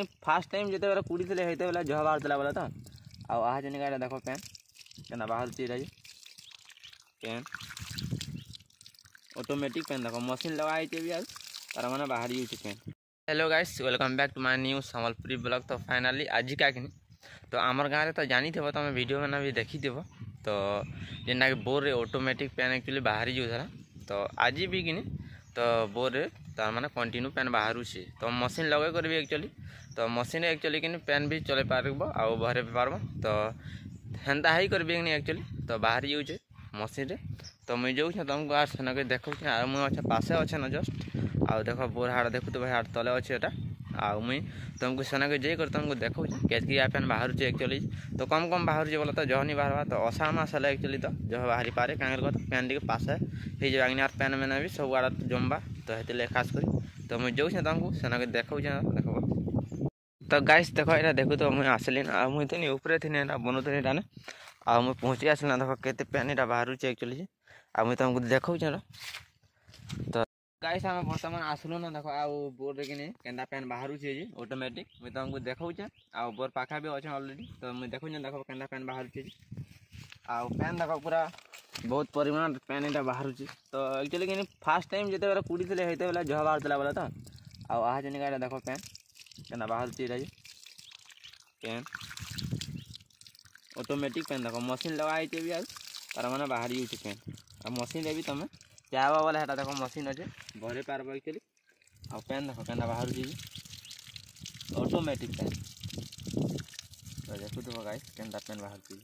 लेकिन fast time जो कूड़ी थे होते बोला जह बाहर चला बोला तो, तो, तो, तो आज निकाल देख पेन पैन बाहर चाहिए पैन ऑटोमेटिक पैन देख मशीन लगाई भी आज तार मैंने बाहर use pan hello guys welcome back to my new Sambalpuri blog तो फाइनली आज का कि तो आम गाँव में तो जानी थे तुम भिड मैंने भी देखी थो तो जेनटा कि बोर्रे ऑटोमेटिक पैन एक्चुअली बाहरी जो था तो आज भी कि तो बोर्रे तार मैंने कंटिन्यू पैन बाहर तो मशीन लगे कर भी एक्चुअली तो मशीन एक्चुअली कि पैन भी चल पार आउ भी पार्ब तो हेन्ता ही कर एक्चुअली तो बाहरी जाऊे मशीन में तो मुझे जो छे तुमको आ सक देखे मुझे अच्छे पासे अच्छे न जस्ट आउ देख बोर हाड़ देखु तो भाई हाड़ तले अच्छे आ मुई तुमको सेना के जे तुमको देखा कैस कि आप बाहर एक्चुअली तो कम कम बाहर बोले तो जह नहीं बाहर तो असा मस है एक्चुअली तो जह बाहरी पारे क्या कर पैन टे पास है आग्नार पैन मैंने भी सब आड़ जमवा तो है खास कर तो मुझे जो तुमको सेना के देखा देख तो गाइस देख ये देखु तो मुझे आसली ना मुझे थी उपरे थी बनुनी आ आई पहुँची आसना देख के पैन ये बाहर एक्चुअली आ मुझे तुमको देखा तो गाइस हम बर्तमान आसलु ना देख आ बोर देखिने केंदा पेन बाहरु छे जे ऑटोमेटिक तुमको देखौ छे आ बोर पाखा भी अच्छे अलरेडी तो मुझे देखौ ना देखो केंदा पेन बाहरु छे आ पेन पूरा बहुत परिमाण पैन इटा बाहरु तो एक्चुअली केने फर्स्ट टाइम जते कूड़ी कुडीले हेते वाला जह बाहर चला वाला त आ आज ने गाइस देखो पेन बाहर छे रे अटोमेटिक पैन देख देखो मशीन लगाई छे भी आ तर माने बाहर यूज आ मशीन भी तमे যা হওয়া বলে সেটা দেখো মেসিন আছে ঘরে পারব একচুয়ালি আর প্যান দেখো কেনা বাহারুছি অটোমেটিক প্যান দেখুথ গাই কেনা প্যান বাহারুছি